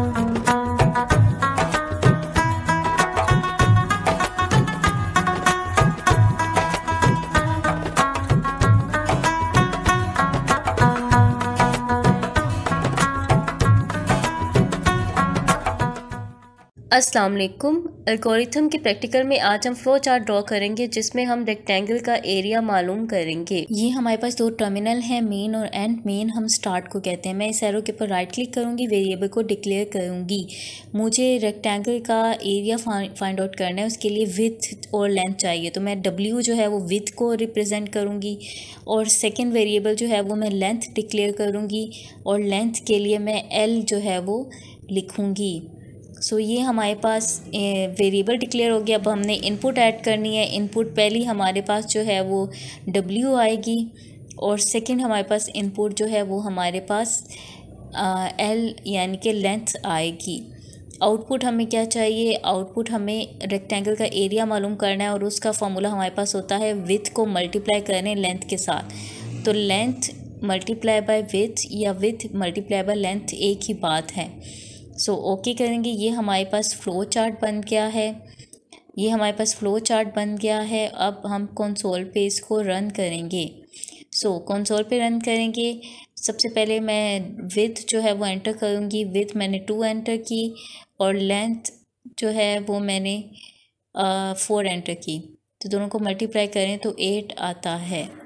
Oh, अस्सलाम वालेकुम algorithm के प्रैक्टिकल में आज हम फ्लो चार्ट ड्रॉ करेंगे जिसमें हम रेक्टेंगल का एरिया मालूम करेंगे ये हमारे पास दो टर्मिनल हैं मेन और एंड मेन हम स्टार्ट को कहते हैं मैं इस एरो के ऊपर राइट क्लिक करूँगी वेरिएबल को डिक्लेयर करूँगी मुझे रेक्टेंगल का एरिया फाइंड आउट करना है उसके लिए विथ और लेंथ चाहिए तो मैं डब्ल्यू जो है वो विथ को रिप्रजेंट करूँगी और सेकेंड वेरिएबल जो है वो मैं लेंथ डिक्लेयर करूँगी और लेंथ के लिए मैं एल जो है वो लिखूँगी सो so, ये हमारे पास वेरिएबल डिक्लेयर हो गया अब हमने इनपुट ऐड करनी है इनपुट पहली हमारे पास जो है वो डब्ल्यू आएगी और सेकंड हमारे पास इनपुट जो है वो हमारे पास एल यानी कि लेंथ आएगी आउटपुट हमें क्या चाहिए आउटपुट हमें रेक्टेंगल का एरिया मालूम करना है और उसका फार्मूला हमारे पास होता है विथ को मल्टीप्लाई करें लेंथ के साथ तो लेंथ मल्टीप्लाई बाय विथ या विथ मल्टीप्लाई बाय लेंथ एक ही बात है सो ओके करेंगे ये हमारे पास फ्लो चार्ट बन गया है ये हमारे पास फ्लो चार्ट बन गया है अब हम कंसोल पे इसको रन करेंगे सो so, कंसोल पे रन करेंगे सबसे पहले मैं विथ जो है वो एंटर करूँगी विथ मैंने टू एंटर की और लेंथ जो है वो मैंने फोर uh, एंटर की तो दोनों को मल्टीप्लाई करें तो एट आता है